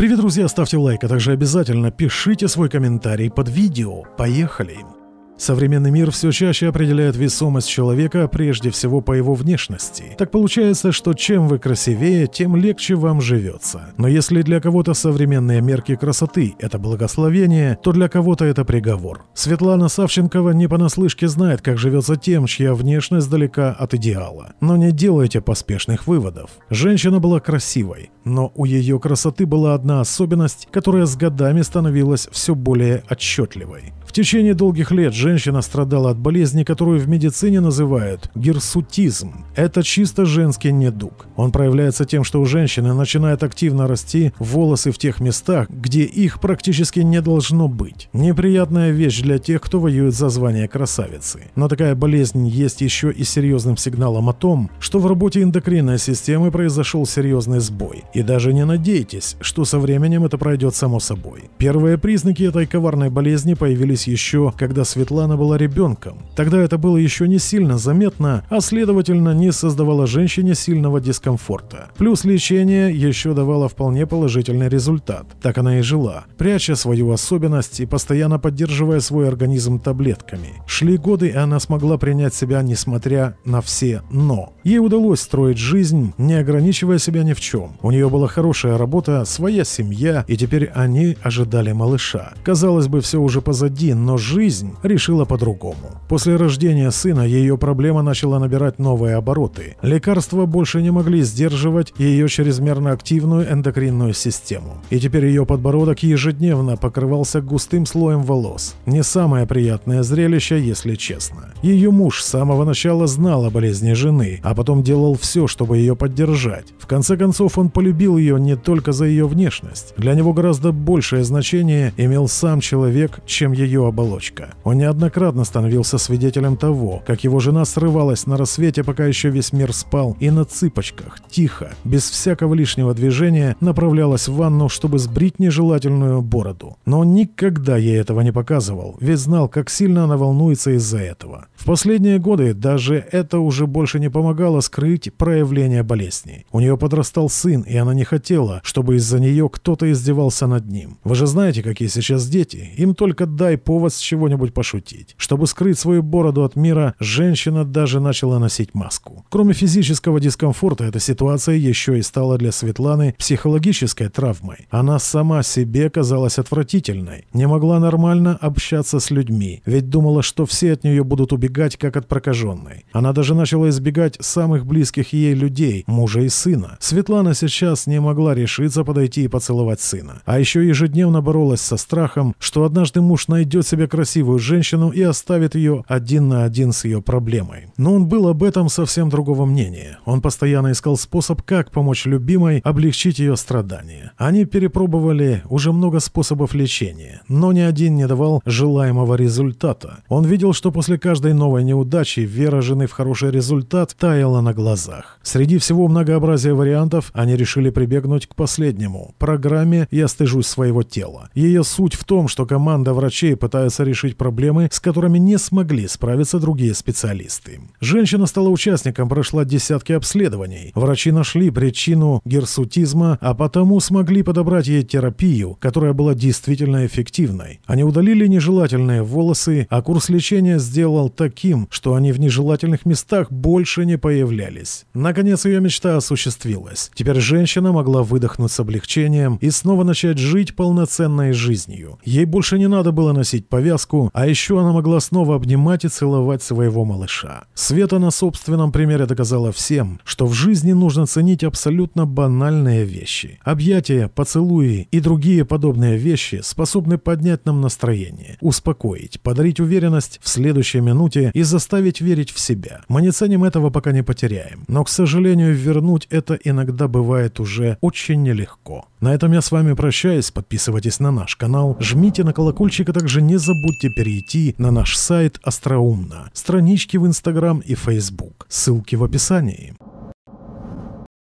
Привет, друзья, ставьте лайк, а также обязательно пишите свой комментарий под видео. Поехали! Современный мир все чаще определяет весомость человека прежде всего по его внешности. Так получается, что чем вы красивее, тем легче вам живется. Но если для кого-то современные мерки красоты – это благословение, то для кого-то это приговор. Светлана Савченкова не понаслышке знает, как живется тем, чья внешность далека от идеала. Но не делайте поспешных выводов. Женщина была красивой, но у ее красоты была одна особенность, которая с годами становилась все более отчетливой. В течение долгих лет женщина страдала от болезни, которую в медицине называют гирсутизм. Это чисто женский недуг. Он проявляется тем, что у женщины начинают активно расти волосы в тех местах, где их практически не должно быть. Неприятная вещь для тех, кто воюет за звание красавицы. Но такая болезнь есть еще и серьезным сигналом о том, что в работе эндокринной системы произошел серьезный сбой. И даже не надейтесь, что со временем это пройдет само собой. Первые признаки этой коварной болезни появились появились еще, когда Светлана была ребенком. Тогда это было еще не сильно заметно, а следовательно не создавало женщине сильного дискомфорта. Плюс лечение еще давало вполне положительный результат. Так она и жила, пряча свою особенность и постоянно поддерживая свой организм таблетками. Шли годы, и она смогла принять себя, несмотря на все «но». Ей удалось строить жизнь, не ограничивая себя ни в чем. У нее была хорошая работа, своя семья, и теперь они ожидали малыша. Казалось бы, все уже позади, любви, но жизнь решила по-другому. После рождения сына ее проблема начала набирать новые обороты. Лекарства больше не могли сдерживать ее чрезмерно активную эндокринную систему. И теперь ее подбородок ежедневно покрывался густым слоем волос. Не самое приятное зрелище, если честно. Ее муж с самого начала знал о болезни жены, а потом делал все, чтобы ее поддержать. В конце концов, он полюбил ее не только за ее внешность. Для него гораздо большее значение имел сам человек, чем ее ее оболочка. Он неоднократно становился свидетелем того, как его жена срывалась на рассвете, пока еще весь мир спал, и на цыпочках, тихо, без всякого лишнего движения, направлялась в ванну, чтобы сбрить нежелательную бороду. Но он никогда ей этого не показывал, ведь знал, как сильно она волнуется из-за этого. В последние годы даже это уже больше не помогало скрыть проявление болезни. У нее подрастал сын, и она не хотела, чтобы из-за нее кто-то издевался над ним. Вы же знаете, какие сейчас дети. Им только дай повод типа с чего-нибудь пошутить. Чтобы скрыть свою бороду от мира, женщина даже начала носить маску. Кроме физического дискомфорта, эта ситуация еще и стала для Светланы психологической травмой. Она сама себе казалась отвратительной, не могла нормально общаться с людьми, ведь думала, что все от нее будут убегать, как от прокаженной. Она даже начала избегать самых близких ей людей, мужа и сына. Светлана сейчас не могла решиться подойти и поцеловать сына. А еще ежедневно боролась со страхом, что однажды муж найдет найдет себе красивую женщину и оставит ее один на один с ее проблемой. Но он был об этом совсем другого мнения. Он постоянно искал способ, как помочь любимой облегчить ее страдания. Они перепробовали уже много способов лечения, но ни один не давал желаемого результата. Он видел, что после каждой новой неудачи вера жены в хороший результат таяла на глазах. Среди всего многообразия вариантов они решили прибегнуть к последнему – программе «Я стыжусь своего тела». Ее суть в том, что команда врачей пыталась пытаются решить проблемы, с которыми не смогли справиться другие специалисты. Женщина стала участником, прошла десятки обследований. Врачи нашли причину герсутизма, а потому смогли подобрать ей терапию, которая была действительно эффективной. Они удалили нежелательные волосы, а курс лечения сделал таким, что они в нежелательных местах больше не появлялись. Наконец ее мечта осуществилась. Теперь женщина могла выдохнуть с облегчением и снова начать жить полноценной жизнью. Ей больше не надо было носить носить повязку, а еще она могла снова обнимать и целовать своего малыша. Света на собственном примере доказала всем, что в жизни нужно ценить абсолютно банальные вещи. Объятия, поцелуи и другие подобные вещи способны поднять нам настроение, успокоить, подарить уверенность в следующей минуте и заставить верить в себя. Мы не ценим этого, пока не потеряем. Но, к сожалению, вернуть это иногда бывает уже очень нелегко. На этом я с вами прощаюсь. Подписывайтесь на наш канал, жмите на колокольчик, а также не не забудьте перейти на наш сайт Остроумно, странички в Инстаграм и Фейсбук. Ссылки в описании.